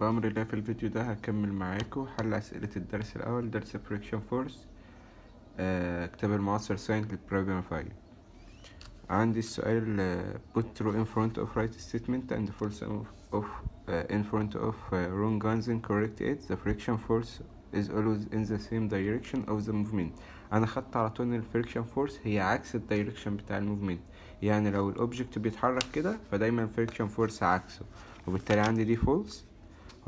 بأمر الله في الفيديو ده هكمل معاكم حل أسئلة الدرس الأول درس فريكشن فورس آه، كتاب المعاصر ساينت للبروجرام فايل عندي السؤال آه، put true in front of right statement and false of uh, in front of uh, wrong guns and correct it the friction force is always in the same direction of the movement انا خدت على طول ان الفريكشن فورس هي عكس الدايركشن بتاع الموفمنت يعني لو الاوبجكت بيتحرك كده فدايما الفريكشن فورس عكسه وبالتالي عندي دي فولس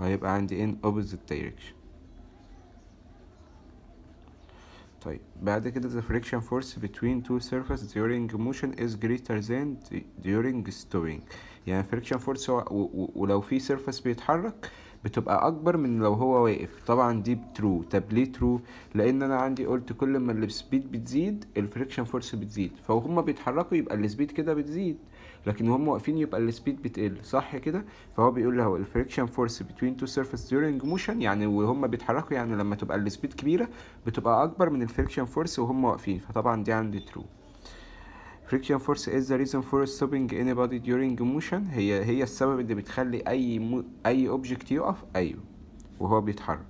وهيبقى عندي in opposite direction طيب بعد كده the friction force between two surfaces during motion is greater than during stowing يعني friction force هو ولو في surface بيتحرك بتبقى اكبر من لو هو واقف طبعا دي ترو طب ليه ترو لان انا عندي قلت كل ما السبيد بتزيد الفريكشن فورس بتزيد فهما بيتحركوا يبقى السبيد كده بتزيد لكن وهم واقفين يبقى السبيد بتقل صح كده فهو بيقول له الفريكشن فورس بتوين تو سيرفيس during موشن يعني وهم بيتحركوا يعني لما تبقى السبيد كبيره بتبقى اكبر من الفريكشن فورس وهم واقفين فطبعا دي عندي ترو friction force is the reason for stopping anybody during motion هي هي السبب اللي بتخلي اي مو اي اوبجكت يقف ايوه وهو بيتحرك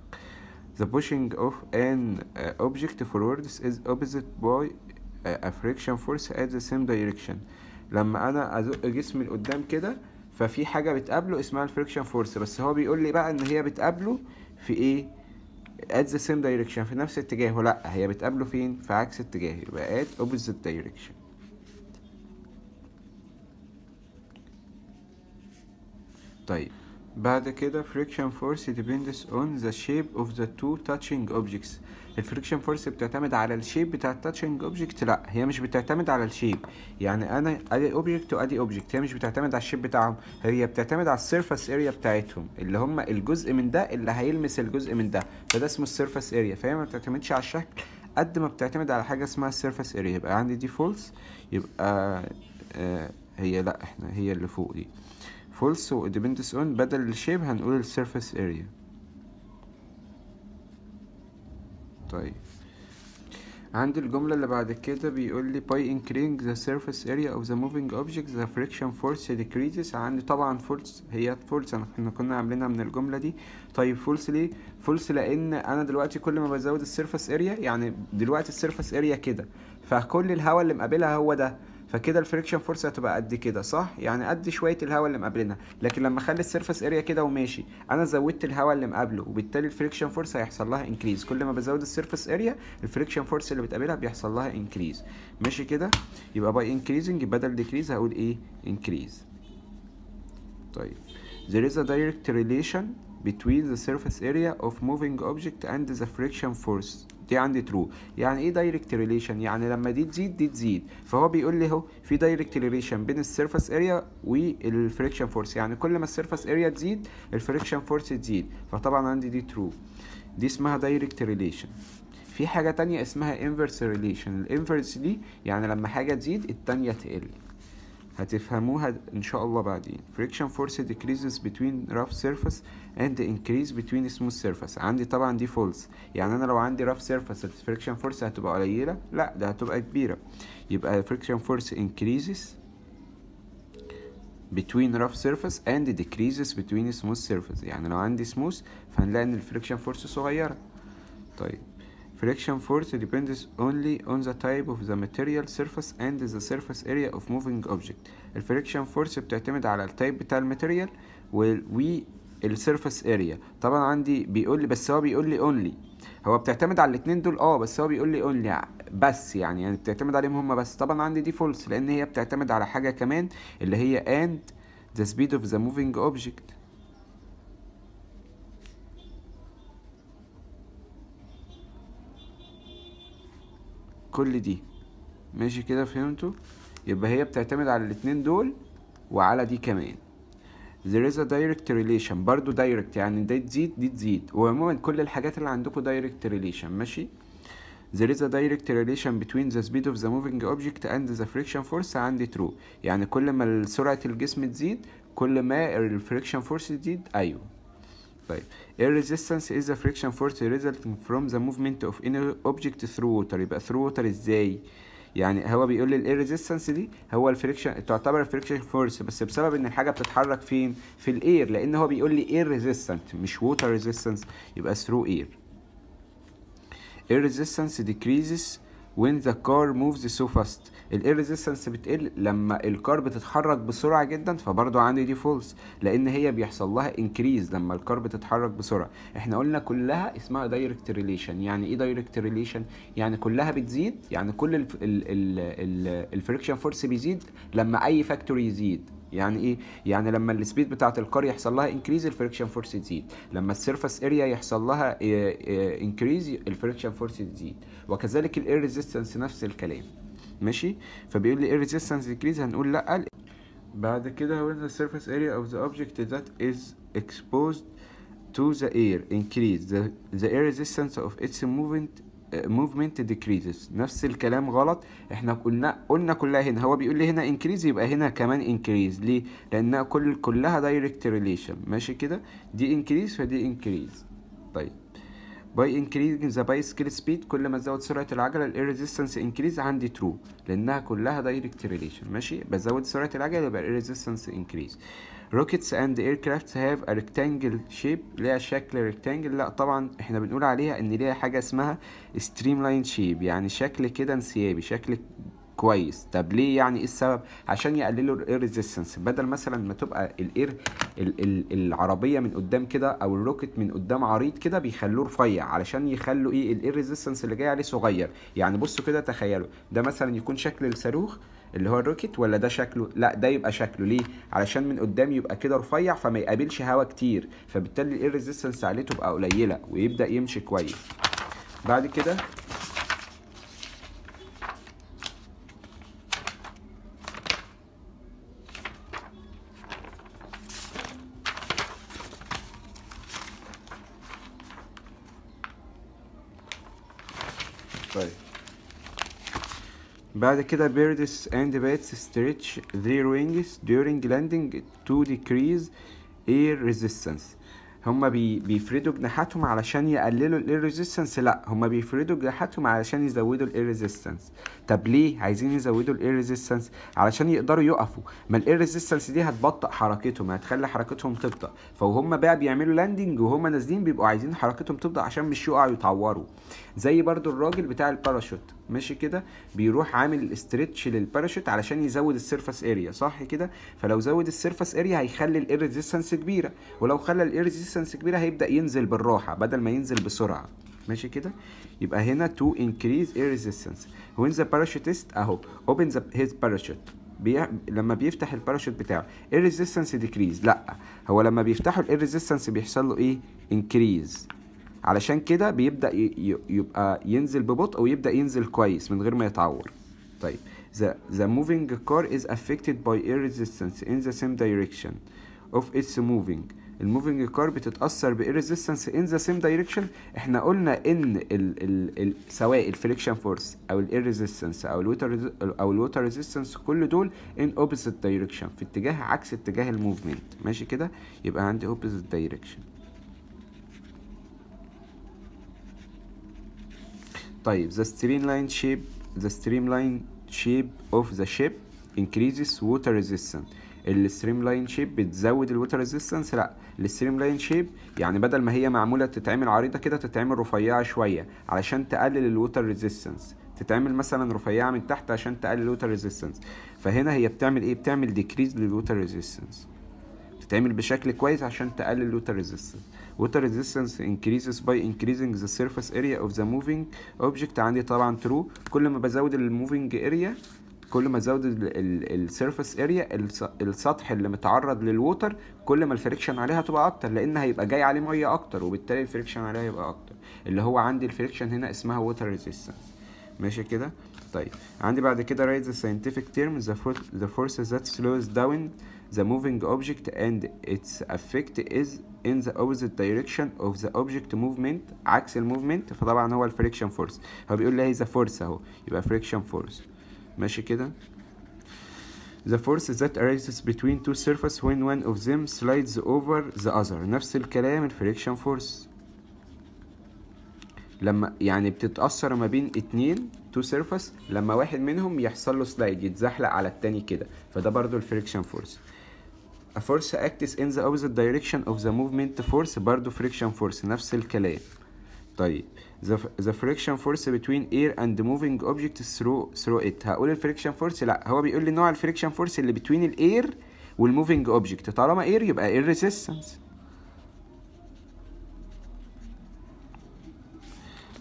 the pushing of an uh, object forwards is opposite by uh, a friction force at the same direction لما انا ازق جسمي لقدام كده ففي حاجه بتقابله اسمها الفريكشن فورس بس هو بيقول لي بقى ان هي بتقابله في ايه at the same direction في نفس اتجاهه لا هي بتقابله فين في عكس اتجاهه يبقى at opposite direction طيب بعد كده friction force depends on the shape of the two touching objects الفريكشن فورس بتعتمد على الشيب بتاع التاتشنج اوبجكت لا هي مش بتعتمد على الشيب يعني انا ادي اوبجكت وادي اوبجكت هي مش بتعتمد على الشيب بتاعهم هي بتعتمد على السيرفس اريا بتاعتهم اللي هم الجزء من ده اللي هيلمس الجزء من ده فده اسمه السيرفس اريا فهي ما بتعتمدش على الشكل قد ما بتعتمد على حاجه اسمها السيرفس اريا يبقى عندي دي فولس يبقى آه هي لا احنا هي اللي فوق دي فولس وديبندس اون بدل الشيب هنقول السيرفس اريا طيب عندي الجملة اللي بعد كده بيقول لي by increasing the surface area of the moving object the friction force decreases عندي طبعا فولس هي فولس احنا كنا عاملينها من الجملة دي طيب فولس ليه؟ فولس لان انا دلوقتي كل ما بزود السيرفس اريا يعني دلوقتي السيرفس اريا كده فكل الهواء اللي مقابلها هو ده فكده الفريكشن فورس هتبقى قد كده صح يعني قد شويه الهواء اللي مقابلنا لكن لما اخلي السيرفس اريا كده وماشي انا زودت الهواء اللي مقابله وبالتالي الفريكشن فورس هيحصل لها انكريز كل ما بزود السيرفس اريا الفريكشن فورس اللي بتقابلها بيحصل لها انكريز ماشي كده يبقى باي انكريزنج بدل ديكريز هقول ايه انكريز طيب there is a direct relation between the surface area of moving object and the friction force دي عندي true يعني ايه direct relation يعني لما دي تزيد دي تزيد فهو بيقول لي اهو في direct relation بين السيرفس اريا والفريكشن force يعني كل ما surface area تزيد الفريكشن force تزيد فطبعا عندي دي true دي اسمها direct relation في حاجه تانية اسمها inverse relation الانفرس دي يعني لما حاجه تزيد التانية تقل هتفهموها ان شاء الله بعدين friction force decreases between rough surface and increase between smooth surface عندي طبعا دي false يعني انا لو عندي rough surface friction force هتبقى قليلة لا ده هتبقى كبيرة يبقى friction force increases between rough surface and decreases between smooth surface يعني لو عندي smooth فهنلاقي ان الفريكشن فورس صغيرة طيب Friction force depends only on the type of the material surface and the surface area of moving object الفريكشن فورس بتعتمد على التايب بتاع الماتيريال surface area. طبعا عندي بيقول لي بس هو بيقول لي only. هو بتعتمد على الاثنين دول اه بس هو بيقول لي only بس يعني يعني بتعتمد عليهم هما بس طبعا عندي دي فولس لان هي بتعتمد على حاجه كمان اللي هي and the speed of the moving object كل دي ماشي كده فهمتوا يبقى هي بتعتمد على الاتنين دول وعلى دي كمان there is a direct relation برضو direct يعني دي تزيد دي تزيد وعموما كل الحاجات اللي عندكم direct relation ماشي there is a direct relation between the speed of the moving object and the friction force عندي true يعني كل ما سرعة الجسم تزيد كل ما الفريكشن فورس تزيد ايوه طيب air resistance is a friction force resulting from the movement of any object through water يبقى through water ازاي يعني هو بيقول لي الاير ريزيستنس دي هو الفريكشن تعتبر الفريكشن فورس بس بسبب ان الحاجه بتتحرك فين في الاير لان هو بيقول لي اير ريزيستنت مش ووتر ريزيستنس يبقى ثرو اير air resistance decreases when the car moves so fast الاير ريزيستنس بتقل لما الكار بتتحرك بسرعه جدا فبرضو عندي دي فولس لان هي بيحصل لها انكريز لما الكار بتتحرك بسرعه احنا قلنا كلها اسمها دايركت ريليشن يعني ايه دايركت ريليشن يعني كلها بتزيد يعني كل الفريكشن فورس بيزيد لما اي فاكتور يزيد يعني ايه يعني لما السبيد بتاعه الكار يحصل لها انكريز الفريكشن فورس تزيد لما السيرفس اريا يحصل لها انكريز الفريكشن فورس تزيد وكذلك الاير ريزيستنس نفس الكلام ماشي فبيقول لي ايه الريزيستنس ديكريز هنقول لا بعد كده when the surface area of the object that is exposed to the air increase the, the air resistance of its movement movement decreases نفس الكلام غلط احنا قلنا قلنا كلها هنا هو بيقول لي هنا increase يبقى هنا كمان increase ليه لانها كل كلها direct relation ماشي كده دي increase فدي increase طيب باي انكريزنج ذا بايسكل سبيد كل ما تزود سرعه العجله الاير ريزيستنس انكريز عندي ترو لانها كلها دايركت ريليشن ماشي بزود سرعه العجله يبقى الاير ريزيستنس انكريز روكيتس اند اير كرافتس هاف ا ريكتانجل شيب ليها شكل ريكتانجل لا طبعا احنا بنقول عليها ان ليها حاجه اسمها ستريم لاين شيب يعني شكل كده انسيابي شكل كويس طب ليه يعني ايه السبب عشان يقللوا الاير ريزيستنس بدل مثلا ما تبقى الاير العربيه من قدام كده او الروكت من قدام عريض كده بيخلوه رفيع علشان يخلوا ايه الاير ريزيستنس اللي جاي عليه صغير يعني بصوا كده تخيلوا ده مثلا يكون شكل الصاروخ اللي هو الروكت ولا ده شكله لا ده يبقى شكله ليه علشان من قدام يبقى كده رفيع فما يقابلش هوا كتير فبالتالي الاير ريزيستنس عليه تبقى قليله ويبدا يمشي كويس بعد كده بعد كده birds and bats stretch their wings during landing to decrease air resistance هما بي بيفردوا جناحاتهم علشان يقللوا الاير ريزيستنس لا هما بيفردوا جناحاتهم علشان يزودوا الاير ريزيستنس طب ليه عايزين يزودوا الاير ريزيستنس علشان يقدروا يقفوا ما الاير ريزيستنس دي هتبطئ حركتهم هتخلي حركتهم تبطأ فهم بقى بيعملوا لاندنج وهم نازلين بيبقوا عايزين حركتهم تبطأ عشان مش يقعوا يتعوروا زي برضو الراجل بتاع الباراشوت ماشي كده بيروح عامل استرتش للباراشوت علشان يزود السيرفس اريا صح كده فلو زود السيرفس اريا هيخلي الاير ريزيستنس كبيره ولو خلى الاير ريزيستنس كبيره هيبدا ينزل بالراحه بدل ما ينزل بسرعه ماشي كده يبقى هنا to increase air resistance when the parachutist اهو open the his parachute بي... لما بيفتح الباراشوت بتاعه air resistance decrease لا هو لما بيفتحوا الاير resistance بيحصل له ايه increase علشان كده بيبدا ي... يبقى ينزل ببطء ويبدا ينزل كويس من غير ما يتعور طيب the the moving car is affected by air resistance in the same direction of its moving الموفينج كار بتتاثر بإيرزيستنس ان ذا سيم دايركشن احنا قلنا ان الـ الـ الـ سواء الفريكشن فورس او الإيرزيستنس او الوتر او الوتر ريزيستنس كل دول ان اوبوزيت دايركشن في اتجاه عكس اتجاه الموفمنت ماشي كده يبقى عندي اوبوزيت دايركشن طيب the streamline shape the streamline shape of the ship increases water resistance الستريم لاين شيب بتزود الوتر ريزيستنس لا الستريم لاين شيب يعني بدل ما هي معموله تتعمل عريضه كده تتعمل رفيعه شويه علشان تقلل الوتر ريزيستنس تتعمل مثلا رفيعه من تحت عشان تقلل الوتر ريزيستنس فهنا هي بتعمل ايه بتعمل ديكريز للوتر ريزيستنس تتعمل بشكل كويس عشان تقلل الوتر ريزيستنس water ريزيستنس انكريزز باي انكريزنج ذا سيرفيس اريا اوف ذا موفينج اوبجكت عندي طبعا ترو كل ما بزود الموفينج اريا كل ما زود السيرفس اريا السطح اللي متعرض للووتر كل ما الفريكشن عليها تبقى اكتر لان هيبقى جاي عليه ميه اكتر وبالتالي الفريكشن عليها هيبقى اكتر اللي هو عندي الفريكشن هنا اسمها ووتر ريزيستنس ماشي كده طيب عندي بعد كده رايز ساينتفك تيرم ذا for the forces that slows down the moving object and its effect is in the opposite direction of the object movement عكس الموفمنت فطبعا هو الفريكشن فورس هو بيقول لي هي ذا فورس اهو يبقى فريكشن فورس ماشي كده the force that arises between two surfaces when one of them slides over the other نفس الكلام الفريكشن فورس لما يعني بتتأثر ما بين اتنين تو سيرفس لما واحد منهم يحصل له سلايد يتزحلق على التاني كده فده برضو الفريكشن فورس A force acts in the opposite direction of the movement force برضو friction force نفس الكلام طيب the, the friction force between air and moving object through through it هقول الفريكشن فورس لا هو بيقول لي نوع الفريكشن فورس اللي between الاير والموفينج اوبجكت طالما اير يبقى اير resistance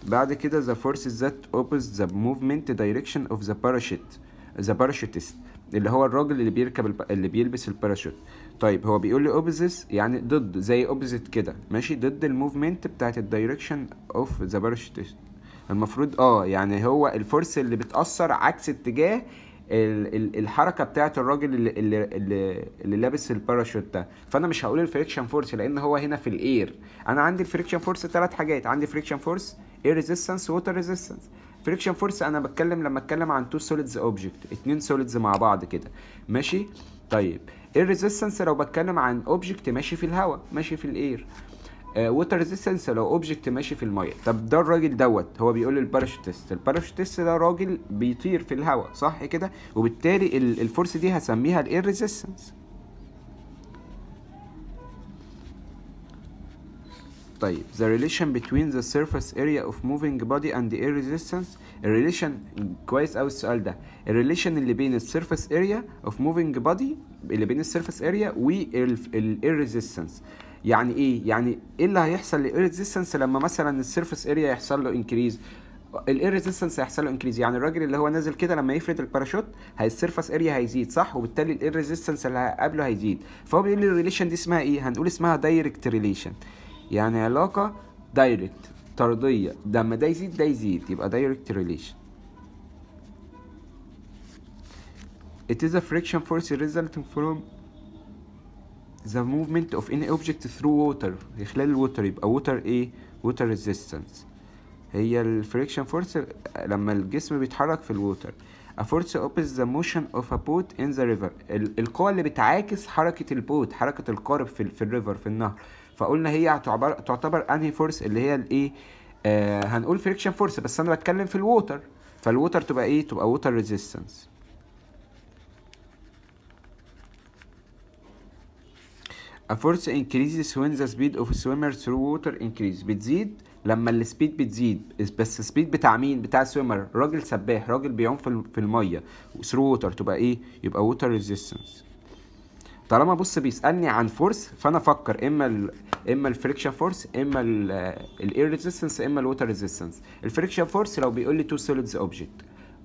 بعد كده the forces that oppose the movement direction of the parachute the parachutist اللي هو الراجل اللي بيركب الب... اللي بيلبس الباراشوت طيب هو بيقول لي اوبزيس يعني ضد زي اوبزيت كده ماشي ضد الموفمنت بتاعت الدايركشن اوف ذا باراشوت المفروض اه يعني هو الفورس اللي بتاثر عكس اتجاه الحركه بتاعت الراجل اللي, اللي, اللي, اللي لابس الباراشوت ده فانا مش هقول الفريكشن فورس لان هو هنا في الاير انا عندي الفريكشن فورس ثلاث حاجات عندي فريكشن فورس اير ريزيستنس ووتر ريزيستنس فريكشن فورس انا بتكلم لما اتكلم عن تو سوليدز اوبجكت اتنين سوليدز مع بعض كده ماشي طيب الريزيستنس لو بتكلم عن اوبجكت ماشي في الهواء ماشي في الاير ووتر ريزيستنس لو اوبجكت ماشي في الميه طب ده الراجل دوت هو بيقول الباراشوتست الباراشوتست ده راجل بيطير في الهواء صح كده وبالتالي الفورس دي هسميها الاير ريزيستنس طيب the relation between the surface area of moving body and air resistance الريليشن كويس قوي السؤال ده الريليشن اللي بين surface area of moving body اللي بين surface area والاير resistance يعني ايه يعني ايه اللي هيحصل للاير resistance لما مثلا السيرفس area يحصل له انكريز الاير ريزيستنس هيحصل له انكريز يعني الراجل اللي هو نازل كده لما يفرد الباراشوت هي السيرفس اريا هيزيد صح وبالتالي الاير ريزيستنس اللي قبله هيزيد فهو بيقول لي الريليشن دي اسمها ايه هنقول اسمها دايركت ريليشن يعني علاقة دايركت طردية ده ما ده يزيد ده يزيد يبقى دايركت ريليشن It is a friction force resulting from the movement of any object through water خلال الوتر يبقى water ايه water resistance هي الفريكشن فورس لما الجسم بيتحرك في الووتر a force opposite the motion of a boat in the river القوة اللي بتعاكس حركة البوت حركة القارب في, في الريفر في النهر فقلنا هي هتعبر تعتبر انهي فورس اللي هي الايه آه هنقول فريكشن فورس بس انا بتكلم في الووتر فالووتر تبقى ايه تبقى ووتر ريزيستنس A force increases when the speed of swimmer through water increases بتزيد لما السبيد بتزيد بس السبيد بتاع مين بتاع سويمر راجل سباح راجل بيعوم في الميه ثرو ووتر تبقى ايه يبقى ووتر ريزيستنس طالما بص بيسالني عن فورس فانا افكر اما الـ اما الفريكشن فورس اما الاير ريزيستنس اما الووتر ريزيستنس الفريكشن فورس لو بيقول لي تو سوليدز اوبجكت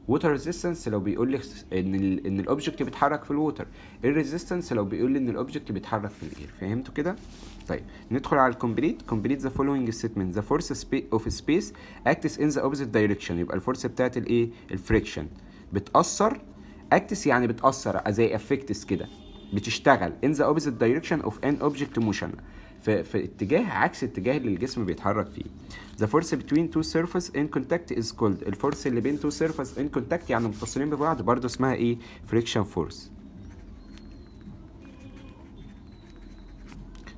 ووتر ريزيستنس لو بيقول لي ان الـ ان الاوبجكت بيتحرك في الووتر اير ريزيستنس لو بيقول لي ان الاوبجكت بيتحرك في الاير فهمتوا كده طيب ندخل على الكومبليت كومبليت ذا فولوينج ستمنت ذا فورس اوف سبيس اكتس ان ذا اوبزيت دايركشن يبقى الفورس بتاعت الايه الفريكشن بتاثر اكتس يعني بتاثر زي افكتس كده بتشتغل in the opposite direction of an object motion في, في اتجاه عكس اتجاه اللي الجسم بيتحرك فيه the force between two surfaces in contact is called الفورس اللي بين two surfaces in contact يعني متصلين ببعض برضه اسمها ايه friction force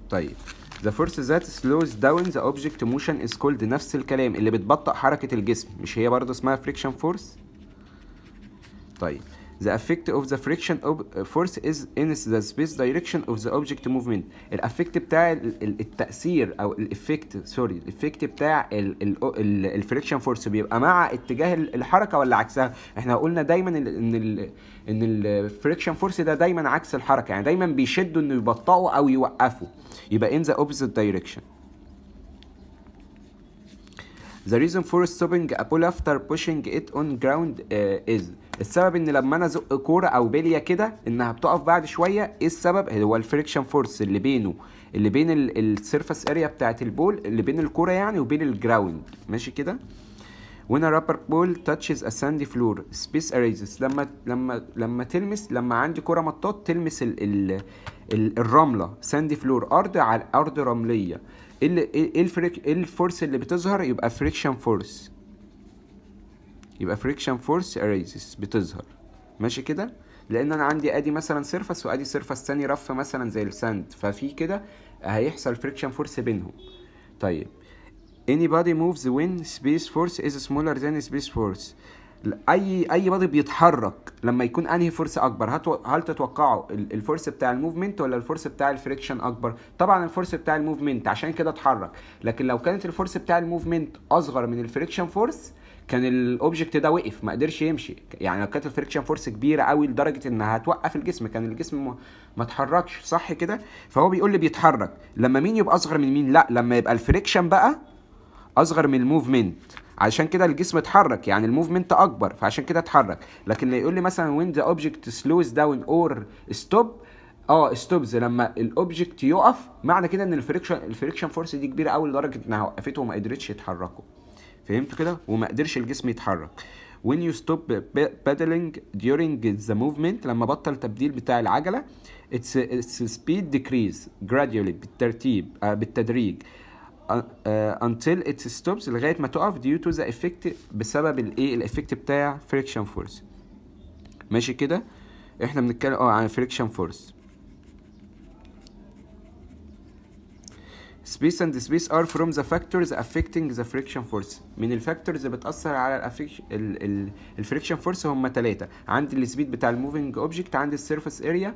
طيب The force that slows down the object motion is called نفس الكلام اللي بتبطئ حركة الجسم مش هي برضه اسمها friction force؟ طيب The effect of the friction of force is in the space direction of the object movement الافكت بتاع التأثير او الافكت سوري الافكت بتاع الفريكشن فورس بيبقى مع اتجاه الحركة ولا عكسها احنا قلنا دايما ان ال ان الفريكشن فورس ده دايما عكس الحركة يعني دايما بيشدوا انه يبطئوا او يوقفوا يبقى in the opposite direction The reason for stopping a pull after pushing it on ground uh, is السبب ان لما انا ازق كوره او بليه كده انها بتقف بعد شويه ايه السبب هو الفريكشن فورس اللي بينه اللي بين السيرفس اريا بتاعه البول اللي بين الكوره يعني وبين الجراوند ماشي كده وين رابر بول تاتشز ا ساندي فلور سبيس اريزس لما لما لما تلمس لما عندي كرة مطاط تلمس ال ال ال الرملة ساندي فلور أرض على أرض رملية ايه الفريك ايه, إيه الفورس إيه اللي بتظهر يبقى فريكشن فورس يبقى فريكشن فورس اريزس بتظهر ماشي كده لان انا عندي ادي مثلا سيرفس وادي سيرفس ثاني رف مثلا زي الساند ففي كده هيحصل فريكشن فورس بينهم طيب اني بادي موفز وين سبيس فورس از سمولر ذان سبيس فورس اي اي بادي بيتحرك لما يكون انهي فورس اكبر هتو... هل تتوقعوا الفورس بتاع الموفمنت ولا الفورس بتاع الفريكشن اكبر طبعا الفورس بتاع الموفمنت عشان كده اتحرك لكن لو كانت الفورس بتاع الموفمنت اصغر من الفريكشن فورس كان الاوبجكت ده وقف ما قدرش يمشي يعني لو كانت الفريكشن فورس كبيره قوي لدرجه انها هتوقف الجسم كان الجسم ما اتحركش صح كده فهو بيقول لي بيتحرك لما مين يبقى اصغر من مين لا لما يبقى الفريكشن بقى اصغر من الموفمنت عشان كده الجسم اتحرك يعني الموفمنت اكبر فعشان كده اتحرك لكن اللي يقول لي مثلا وين ذا اوبجكت سلوز داون اور ستوب اه ستوبز لما الاوبجكت يقف معنى كده ان الفريكشن الفريكشن فورس دي كبيره قوي لدرجه انها وقفته وما قدرتش يتحركه فهمت كده وما قدرش الجسم يتحرك when you stop pedaling during the movement لما بطل التبديل بتاع العجلة it's, it's speed decrease gradually بالترتيب uh, بالتدريج uh, until it stops لغاية ما تقف due to the effect بسبب الايه الافكت بتاع friction force ماشي كده احنا بنتكلم اه عن friction force space and space are from the factors affecting the friction force من الفاكتورز اللي بتاثر على الفريكشن فورس هم ثلاثه عندي السبيد بتاع الموفينج اوبجكت عندي السيرفيس اريا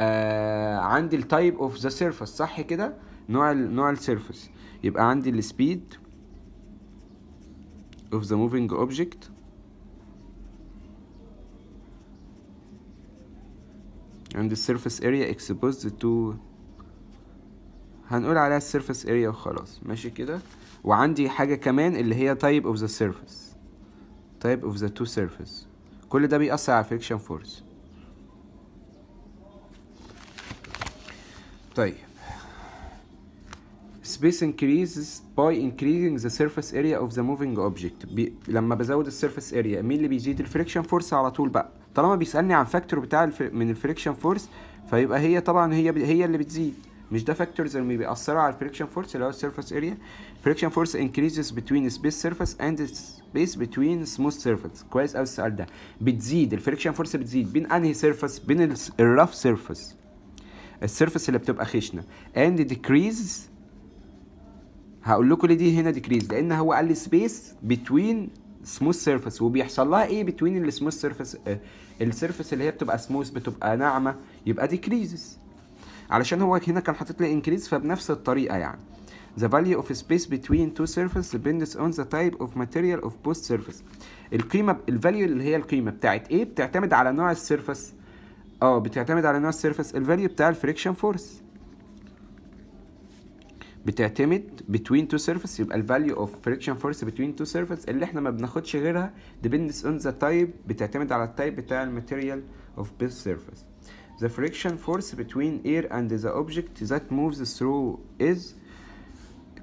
آه عندي التايب اوف ذا سيرفيس صح كده نوع ال نوع السيرفيس يبقى عندي السبيد اوف ذا موفينج اوبجكت عندي السيرفيس اريا exposed to هنقول عليها السيرفس اريا وخلاص ماشي كده وعندي حاجه كمان اللي هي تايب اوف ذا سيرفس تايب اوف ذا تو سيرفس كل ده بيأثر على الفريكشن فورس طيب space increases by increasing the surface area of the moving object بي... لما بزود السيرفس اريا مين اللي بيزيد الفريكشن فورس على طول بقى طالما بيسالني عن فاكتور بتاع الف... من الفريكشن فورس فيبقى هي طبعا هي هي اللي بتزيد مش ده فاكتورز اللي بيأثروا على الفريكشن فورس اللي هو السيرفس اريا فريكشن فورس انكريزز بتوين سبيس سيرفيس اند سبيس بتوين سموث سيرفيس كويس قوي السؤال ده بتزيد الفريكشن فورس بتزيد بين انهي سيرفيس بين الرف سيرفس السيرفيس اللي بتبقى خشنه اند ديكريز هقول لكم ليه دي هنا ديكريز لان هو قال لي سبيس بتوين سموث سيرفيس وبيحصل لها ايه بتوين السموث سيرفيس السيرفيس اللي هي بتبقى سموث بتبقى ناعمه يبقى ديكريزز علشان هو هنا كان حاطط لي increase فبنفس الطريقه يعني the value of space between two surfaces depends on the type of material of both surface القيمه value اللي هي القيمه بتاعت ايه بتعتمد على نوع surface. اه بتعتمد على نوع surface. السيرفس value بتاع الفريكشن فورس بتعتمد between two surfaces يبقى value of friction force between two surfaces اللي احنا ما بناخدش غيرها depends on the type بتعتمد على type بتاع material of both surface The friction force between air and the object that moves through is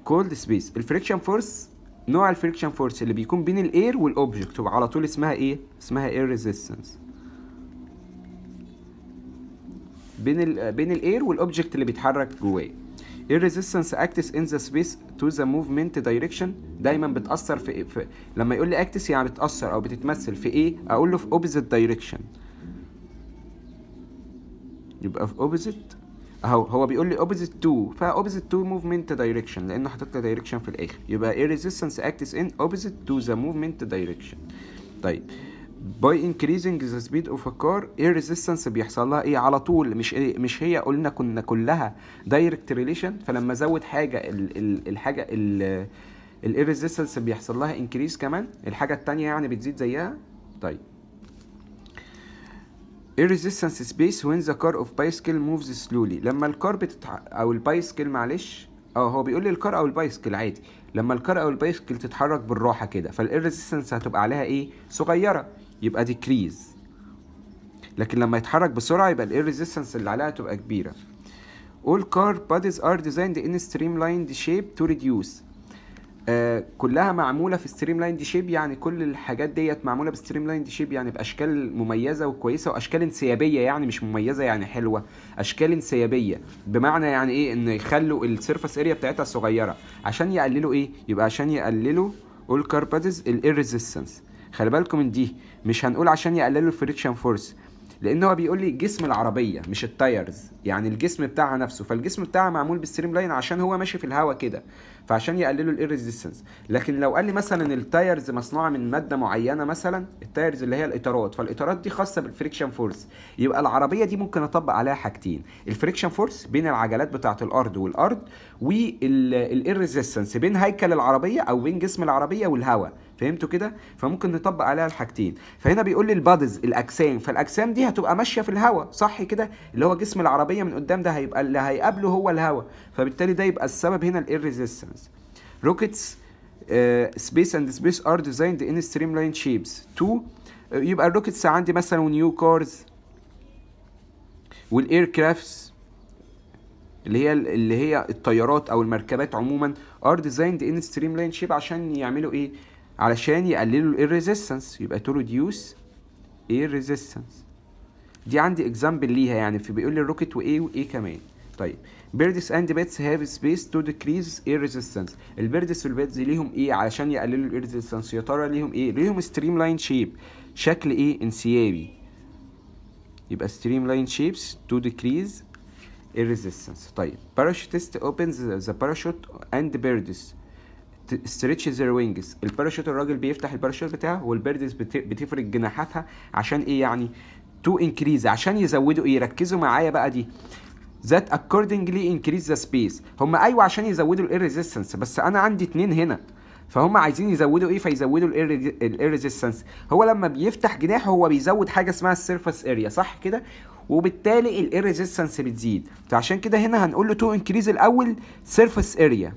called space. الفريكشن فورس نوع الفريكشن فورس اللي بيكون بين الاير والاوبجكت وعلى على طول اسمها ايه؟ اسمها اير ريزيستنس. بين الـ بين الاير والاوبجكت اللي بيتحرك جواه. اير ريزيستنس اكتس ان ذا سبيس تو ذا موفمنت دايركشن دايما بتاثر في, في لما يقول لي اكتس يعني بتاثر او بتتمثل في ايه؟ اقول له في اوبزيت دايركشن. يبقى في اوبزيت اهو هو بيقول لي اوبزيت تو فا اوبوزيت تو موفمنت دايركشن لانه حاطط لي دايركشن في الاخر يبقى اير ريزيستنس اكتس ان اوبزيت تو ذا موفمنت دايركشن طيب باي انكريزنج ذا سبيد اوف ا كار اير ريزيستنس بيحصل لها ايه على طول مش إيه مش هي قلنا كنا كلها دايركت ريليشن فلما ازود حاجه الـ الـ الحاجه ال الاير ريزيستنس بيحصل لها انكريز كمان الحاجه الثانيه يعني بتزيد زيها طيب resistance space when the car of bicycle moves slowly لما الكار بتتع... او البايسكل معلش اه هو بيقول لي الكار او البايسكل عادي لما الكار او البايسكل تتحرك بالراحه كده فالريزيستنس هتبقى عليها ايه صغيره يبقى ديكريز لكن لما يتحرك بسرعه يبقى الريزيستنس اللي عليها تبقى كبيره all car bodies are designed in streamlined shape to reduce آه، كلها معموله في ستريم لايند شيب يعني كل الحاجات ديت معموله بستريم لايند شيب يعني باشكال مميزه وكويسه واشكال انسيابيه يعني مش مميزه يعني حلوه اشكال انسيابيه بمعنى يعني ايه ان يخلوا السيرفس اريا بتاعتها صغيره عشان يقللوا ايه يبقى عشان يقللوا all الاير الريزيستنس خلي بالكم من دي مش هنقول عشان يقللوا الفريكشن فورس لان هو بيقول لي جسم العربيه مش التايرز يعني الجسم بتاعها نفسه فالجسم بتاعها معمول بالستريم لاين عشان هو ماشي في الهواء كده فعشان يقللوا الاير ريزيستنس لكن لو قال لي مثلا التايرز مصنوعه من ماده معينه مثلا التايرز اللي هي الاطارات فالاطارات دي خاصه بالفريكشن فورس يبقى العربيه دي ممكن اطبق عليها حاجتين الفريكشن فورس بين العجلات بتاعه الارض والارض والاير ريزيستنس بين هيكل العربيه او بين جسم العربيه والهواء فهمتوا كده فممكن نطبق عليها الحاجتين فهنا بيقول لي البادز الاجسام فالاجسام دي هتبقى ماشيه في الهواء صح كده اللي هو جسم العربيه من قدام ده هيبقى اللي هيقابله هو الهواء فبالتالي ده يبقى السبب هنا الاير ريزيستنس روكيتس سبيس اند سبيس ار ديزايند ان ستريم لاين شيبس تو يبقى الروكيتس عندي مثلا ونيو كارز والاير كرافتس اللي هي اللي هي الطيارات او المركبات عموما ار ديزايند ان ستريم لاين شيب عشان يعملوا ايه علشان يقللوا الريزيستنس يبقى تو ريديوس ايه ريزيستنس دي عندي اكزامبل ليها يعني في بيقول لي الروكت وايه وايه كمان طيب بيردس اند بيتس هاف سبيس تو ديكريز اير ريزيستنس البيردس والبيتس ليهم ايه علشان يقللوا الاير ريزيستنس يا ترى ليهم ايه ليهم ستريم لاين شيب شكل ايه انسيابي يبقى ستريم لاين شيبس تو ديكريز ريزيستنس طيب باراشوتست اوبنز ذا باراشوت اند بيردس ستريتشز ذير وينجز الباراشوت الراجل بيفتح الباراشوت بتاعه والبيردز بتفرد جناحاتها عشان ايه يعني تو انكريز عشان يزودوا ايه ركزوا معايا بقى دي ذات اكوردنجلي انكريز ذا سبيس هم ايوه عشان يزودوا الاير ريزيستنس بس انا عندي اتنين هنا فهم عايزين يزودوا ايه فيزودوا الاير ريزيستنس هو لما بيفتح جناحه هو بيزود حاجه اسمها السيرفس اريا صح كده وبالتالي الاير ريزيستنس بتزيد فعشان كده هنا هنقول له تو انكريز الاول سيرفس اريا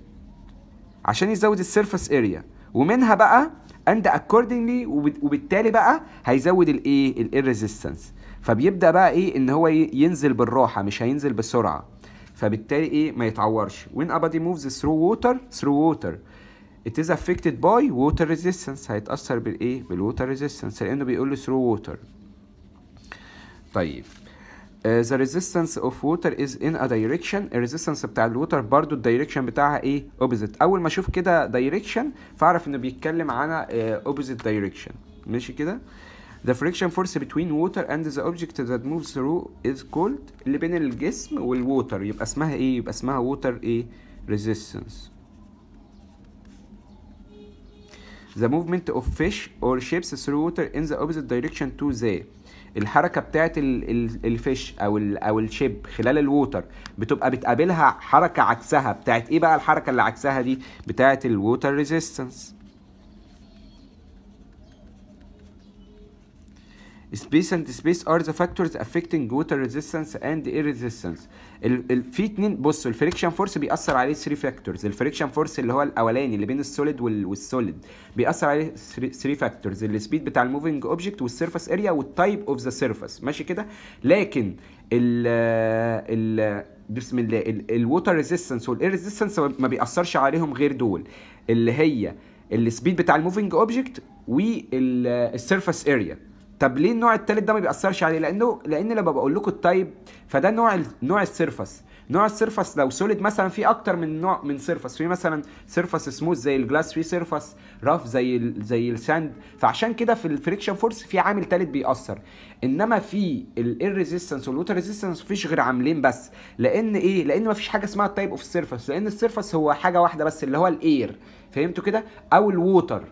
عشان يزود السيرفس اريا ومنها بقى اند اكوردنجلي وبالتالي بقى هيزود الايه الاير فبيبدا بقى ايه ان هو ينزل بالراحه مش هينزل بسرعه فبالتالي ايه ما يتعورش when a body moves through water through water it is affected by water resistance هيتاثر بالايه water resistance لانه بيقول له through water طيب the resistance of water is in a direction resistance بتاع الوتر برضو الدايركشن بتاعها ايه opposite اول ما اشوف كده direction فاعرف انه بيتكلم على opposite direction ماشي كده The friction force between water and the object that moves through is called اللي بين الجسم والووتر يبقى اسمها ايه يبقى اسمها water ايه resistance The movement of fish or ships through water in the opposite direction to the الحركه بتاعه الفيش او او الشيب خلال الووتر بتبقى بتقابلها حركه عكسها بتاعه ايه بقى الحركه اللي عكسها دي بتاعه الووتر ريزيستنس space and space are the factors affecting water resistance and air resistance ال ال في اتنين بصوا الفريكشن فورس بيأثر عليه 3 فاكتورز الفريكشن فورس اللي هو الاولاني اللي بين السوليد والسوليد بيأثر عليه 3 فاكتورز السبيد بتاع الموفينج اوبجكت والسيرفس اريا والتايب اوف ذا سيرفس ماشي كده لكن ال ال بسم الله الووتر ريزيستنس والاير ريزيستنس ما بيأثرش عليهم غير دول اللي هي السبيد بتاع الموفينج اوبجكت والسيرفس اريا طب ليه النوع التالت ده ما بيأثرش عليه لانه لان لما بقول لكم التايب فده نوع نوع السيرفس نوع السيرفس لو سوليد مثلا في اكتر من نوع من سيرفس في مثلا سيرفس سموث زي الجلاس في سيرفس رف زي ال زي الساند فعشان كده في الفريكشن فورس في عامل تالت بيأثر انما في الاير ريزيستنس والووتر ريزيستنس مفيش غير عاملين بس لان ايه لان مفيش حاجه اسمها التايب اوف السيرفس لان السيرفس هو حاجه واحده بس اللي هو الاير فهمتوا كده او الووتر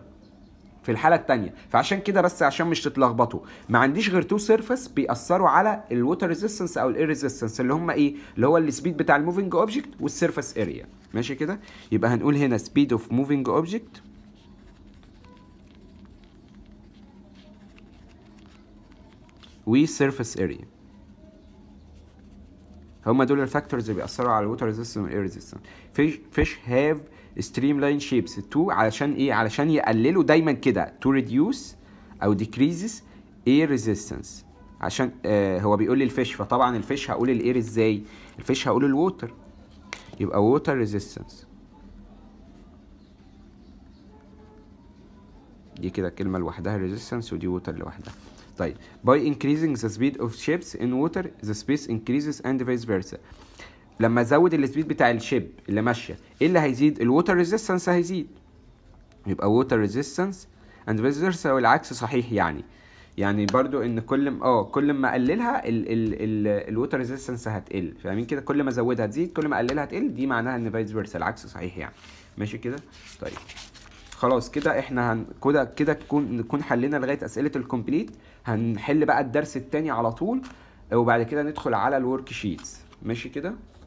في الحاله الثانيه فعشان كده بس عشان مش تتلخبطوا ما عنديش غير تو سيرفيس بيأثروا على الووتر ريزيستنس او الاير ريزيستنس اللي هم ايه اللي هو السبيد بتاع الموفينج اوبجكت والسيرفس اريا ماشي كده يبقى هنقول هنا سبيد اوف موفينج اوبجكت وسيرفيس اريا هما دول الفاكتورز اللي بيأثروا على الووتر ريزيستنس والاير ريزيستنس فيش فيش هاف ستريم لاين شيبس تو علشان ايه علشان يقللوا دايما كده تو ريديوس او decreases air resistance عشان آه هو بيقول لي الفيش فطبعا الفيش هقول الاير ازاي الفيش هقول الووتر يبقى ووتر ريزيستنس دي كده كلمة لوحدها ريزيستنس ودي ووتر لوحدها طيب by increasing the speed of ships in water the space increases and vice versa لما ازود السبيد بتاع الشيب اللي ماشيه ايه اللي هيزيد الووتر ريزيستنس هيزيد يبقى ووتر ريزيستنس اند ريزيستنس والعكس صحيح يعني يعني برضو ان كل ما اه كل ما اقللها الووتر ريزيستنس هتقل فاهمين كده كل ما ازودها تزيد كل ما اقللها تقل دي معناها ان فايس فيرس العكس صحيح يعني ماشي كده طيب خلاص كده احنا هن... كده كده تكون نكون حلينا لغايه اسئله الكومبليت هنحل بقى الدرس الثاني على طول وبعد كده ندخل على الورك شيتس ماشي كده